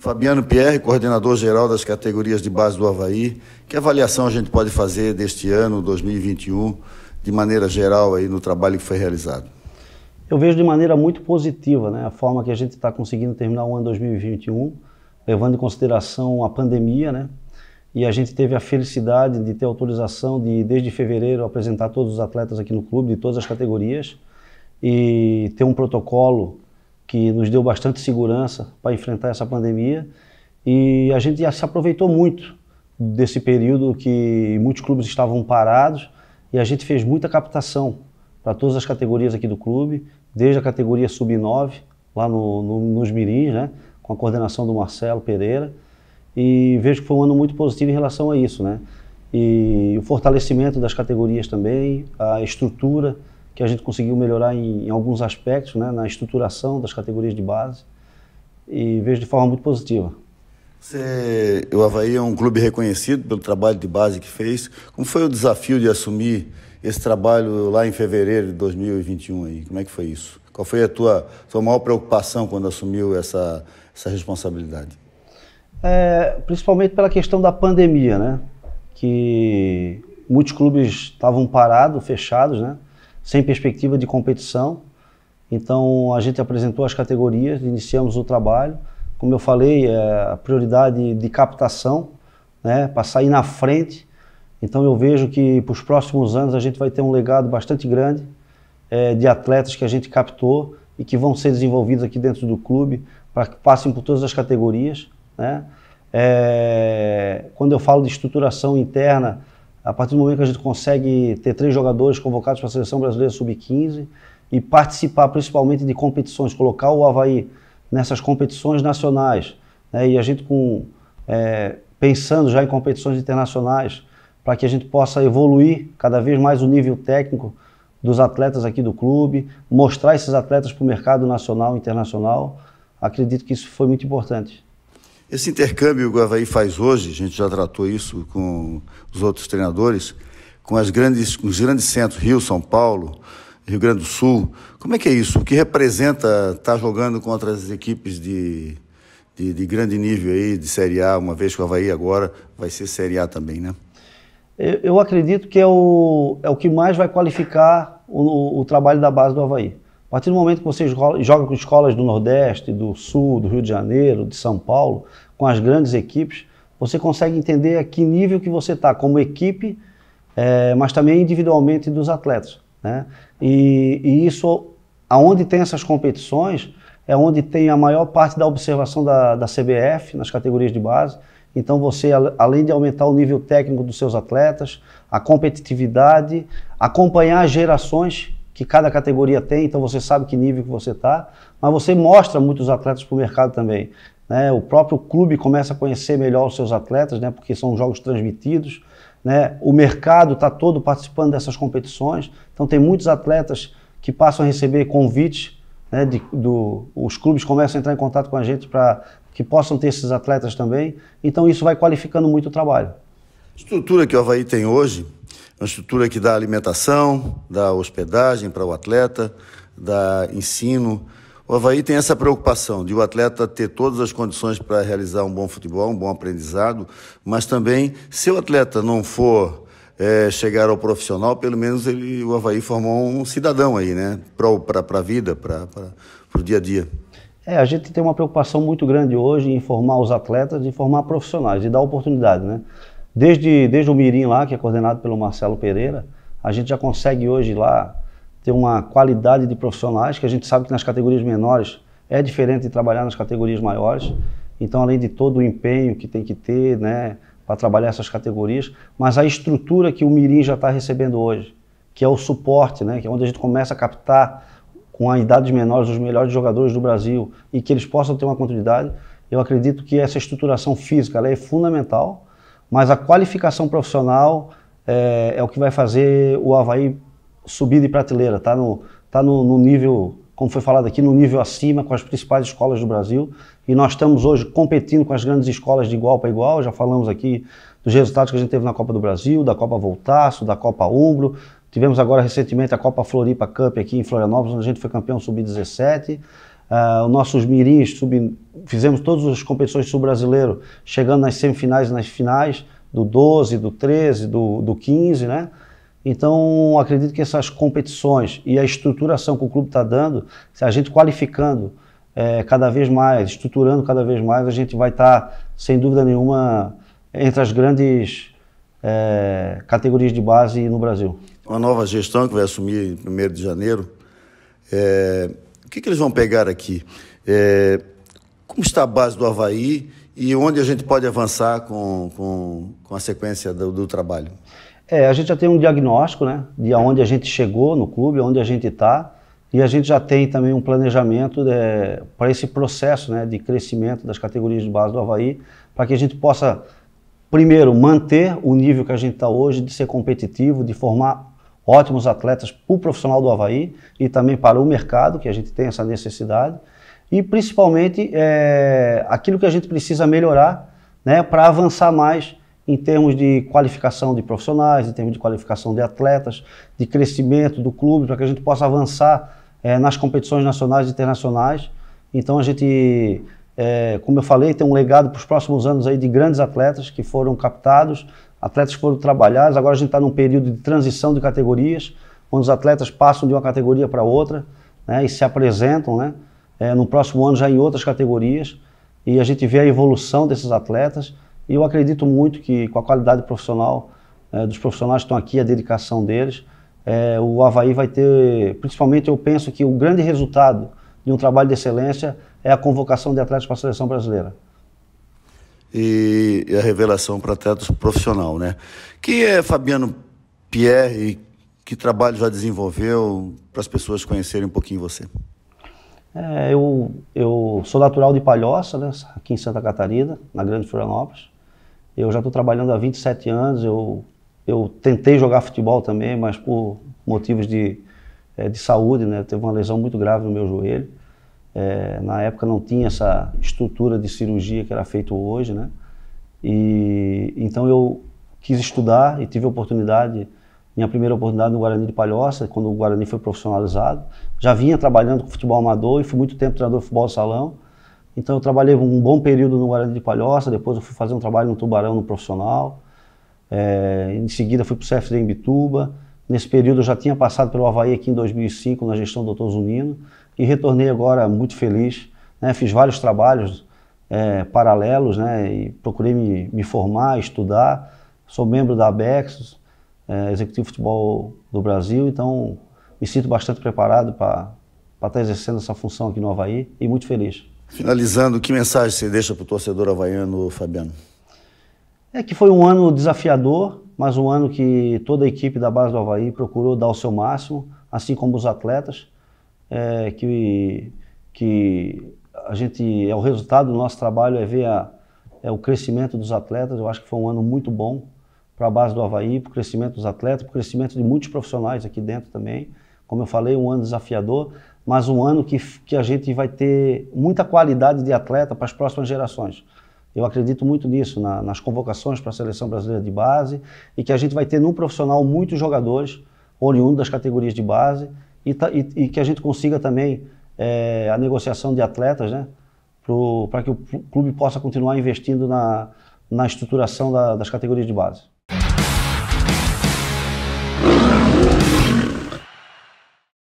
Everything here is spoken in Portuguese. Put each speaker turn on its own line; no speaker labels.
Fabiano Pierre, coordenador geral das categorias de base do Havaí, que avaliação a gente pode fazer deste ano 2021, de maneira geral, aí no trabalho que foi realizado?
Eu vejo de maneira muito positiva né, a forma que a gente está conseguindo terminar o ano 2021, levando em consideração a pandemia, né? E a gente teve a felicidade de ter autorização de, desde fevereiro, apresentar todos os atletas aqui no clube, de todas as categorias, e ter um protocolo que nos deu bastante segurança para enfrentar essa pandemia e a gente já se aproveitou muito desse período que muitos clubes estavam parados e a gente fez muita captação para todas as categorias aqui do clube, desde a categoria sub-9, lá no, no, nos Mirins, né, com a coordenação do Marcelo Pereira, e vejo que foi um ano muito positivo em relação a isso, né? E o fortalecimento das categorias também, a estrutura que a gente conseguiu melhorar em, em alguns aspectos, né, na estruturação das categorias de base, e vejo de forma muito positiva.
Você, o Havaí é um clube reconhecido pelo trabalho de base que fez. Como foi o desafio de assumir esse trabalho lá em fevereiro de 2021 aí? Como é que foi isso? Qual foi a tua, tua maior preocupação quando assumiu essa, essa responsabilidade?
É, principalmente pela questão da pandemia, né? Que muitos clubes estavam parados, fechados, né? sem perspectiva de competição. Então a gente apresentou as categorias, iniciamos o trabalho. Como eu falei, é a prioridade de captação, né, para sair na frente. Então eu vejo que para os próximos anos a gente vai ter um legado bastante grande é, de atletas que a gente captou e que vão ser desenvolvidos aqui dentro do clube para que passem por todas as categorias. Né? É, quando eu falo de estruturação interna, a partir do momento que a gente consegue ter três jogadores convocados para a seleção brasileira sub-15 e participar principalmente de competições, colocar o Havaí nessas competições nacionais, né? e a gente com, é, pensando já em competições internacionais, para que a gente possa evoluir cada vez mais o nível técnico dos atletas aqui do clube, mostrar esses atletas para o mercado nacional e internacional. Acredito que isso foi muito importante.
Esse intercâmbio que o Havaí faz hoje, a gente já tratou isso com os outros treinadores, com, as grandes, com os grandes centros, Rio, São Paulo, Rio Grande do Sul. Como é que é isso? O que representa estar tá jogando contra as equipes de, de, de grande nível aí, de Série A, uma vez que o Havaí agora vai ser Série A também, né? Eu,
eu acredito que é o, é o que mais vai qualificar o, o trabalho da base do Havaí. A partir do momento que você joga com escolas do Nordeste, do Sul, do Rio de Janeiro, de São Paulo, com as grandes equipes, você consegue entender a que nível que você está como equipe, é, mas também individualmente dos atletas. Né? E, e, isso, aonde tem essas competições, é onde tem a maior parte da observação da, da CBF nas categorias de base. Então você, além de aumentar o nível técnico dos seus atletas, a competitividade, acompanhar gerações que cada categoria tem, então você sabe que nível que você está, mas você mostra muitos atletas para o mercado também. Né? O próprio clube começa a conhecer melhor os seus atletas, né? porque são jogos transmitidos. Né? O mercado está todo participando dessas competições, então tem muitos atletas que passam a receber convites, né? De, do, os clubes começam a entrar em contato com a gente para que possam ter esses atletas também, então isso vai qualificando muito o trabalho. A
estrutura que o Havaí tem hoje uma estrutura que dá alimentação, dá hospedagem para o atleta, dá ensino. O Havaí tem essa preocupação de o atleta ter todas as condições para realizar um bom futebol, um bom aprendizado, mas também, se o atleta não for é, chegar ao profissional, pelo menos ele, o Havaí formou um cidadão aí, né? Para a vida, para o dia a dia.
É, a gente tem uma preocupação muito grande hoje em formar os atletas e formar profissionais e dar oportunidade, né? Desde, desde o Mirim lá, que é coordenado pelo Marcelo Pereira, a gente já consegue hoje lá ter uma qualidade de profissionais que a gente sabe que nas categorias menores é diferente de trabalhar nas categorias maiores. Então, além de todo o empenho que tem que ter, né, para trabalhar essas categorias, mas a estrutura que o Mirim já está recebendo hoje, que é o suporte, né, que é onde a gente começa a captar com a idades menores os melhores jogadores do Brasil e que eles possam ter uma continuidade, eu acredito que essa estruturação física é fundamental mas a qualificação profissional é, é o que vai fazer o Havaí subir de prateleira, tá no, tá no, no nível como foi falado aqui, no nível acima com as principais escolas do Brasil. E nós estamos hoje competindo com as grandes escolas de igual para igual. Já falamos aqui dos resultados que a gente teve na Copa do Brasil, da Copa Voltaço, da Copa Umbro. Tivemos agora recentemente a Copa Floripa Cup aqui em Florianópolis, onde a gente foi campeão sub-17. Uh, ah, os nossos mirins sub fizemos todas as competições do sul brasileiro, chegando nas semifinais e nas finais, do 12, do 13, do, do 15, né? Então, acredito que essas competições e a estruturação que o clube está dando, se a gente qualificando é, cada vez mais, estruturando cada vez mais, a gente vai estar, tá, sem dúvida nenhuma, entre as grandes é, categorias de base no Brasil.
Uma nova gestão que vai assumir em 1 de janeiro, é, o que, que eles vão pegar aqui? É, como está a base do Havaí e onde a gente pode avançar com, com, com a sequência do, do trabalho?
É, a gente já tem um diagnóstico, né, de aonde a gente chegou no clube, aonde a gente está, e a gente já tem também um planejamento é, para esse processo, né, de crescimento das categorias de base do Havaí, para que a gente possa, primeiro, manter o nível que a gente está hoje, de ser competitivo, de formar ótimos atletas para o profissional do Havaí e também para o mercado, que a gente tem essa necessidade, e principalmente é, aquilo que a gente precisa melhorar né, para avançar mais em termos de qualificação de profissionais, em termos de qualificação de atletas, de crescimento do clube, para que a gente possa avançar é, nas competições nacionais e internacionais. Então a gente, é, como eu falei, tem um legado para os próximos anos aí de grandes atletas que foram captados, atletas que foram trabalhados. Agora a gente está num período de transição de categorias, onde os atletas passam de uma categoria para outra né, e se apresentam, né? é, no próximo ano já em outras categorias, e a gente vê a evolução desses atletas, e eu acredito muito que com a qualidade profissional é, dos profissionais que estão aqui, a dedicação deles, é, o Havaí vai ter, principalmente eu penso que o grande resultado de um trabalho de excelência é a convocação de atletas para a seleção brasileira.
E, e a revelação para atletas profissional, né? Quem é Fabiano Pierre que trabalho já desenvolveu para as pessoas conhecerem um
pouquinho você? É, eu, eu sou natural de Palhoça, né, aqui em Santa Catarina, na Grande Florianópolis. Eu já estou trabalhando há 27 anos. Eu, eu tentei jogar futebol também, mas por motivos de, é, de saúde, né, teve uma lesão muito grave no meu joelho. É, na época não tinha essa estrutura de cirurgia que era feito hoje, né? E então eu quis estudar e tive a oportunidade minha primeira oportunidade no Guarani de Palhoça, quando o Guarani foi profissionalizado. Já vinha trabalhando com futebol amador e fui muito tempo treinador de futebol de salão. Então eu trabalhei um bom período no Guarani de Palhoça, depois eu fui fazer um trabalho no Tubarão, no profissional. É, em seguida fui para o CFD em Bituba. Nesse período eu já tinha passado pelo Havaí aqui em 2005, na gestão do Dr. Zunino. E retornei agora muito feliz. Né? Fiz vários trabalhos é, paralelos, né? E procurei me, me, formar, estudar. Sou membro da ABEX, é, executivo de futebol do Brasil, então me sinto bastante preparado para estar exercendo essa função aqui no Havaí e muito feliz.
Finalizando, que mensagem você deixa para o torcedor havaiano, Fabiano?
É que foi um ano desafiador, mas um ano que toda a equipe da base do Havaí procurou dar o seu máximo, assim como os atletas, é, que, que a gente, é o resultado do nosso trabalho, é ver a, é o crescimento dos atletas, eu acho que foi um ano muito bom, para a base do Havaí, para o crescimento dos atletas, para o crescimento de muitos profissionais aqui dentro também. Como eu falei, um ano desafiador, mas um ano que, que a gente vai ter muita qualidade de atleta para as próximas gerações. Eu acredito muito nisso, na, nas convocações para a seleção brasileira de base e que a gente vai ter num profissional muitos jogadores oriundos das categorias de base e, ta, e, e que a gente consiga também é, a negociação de atletas, né? Para que o clube possa continuar investindo na, na estruturação da, das categorias de base.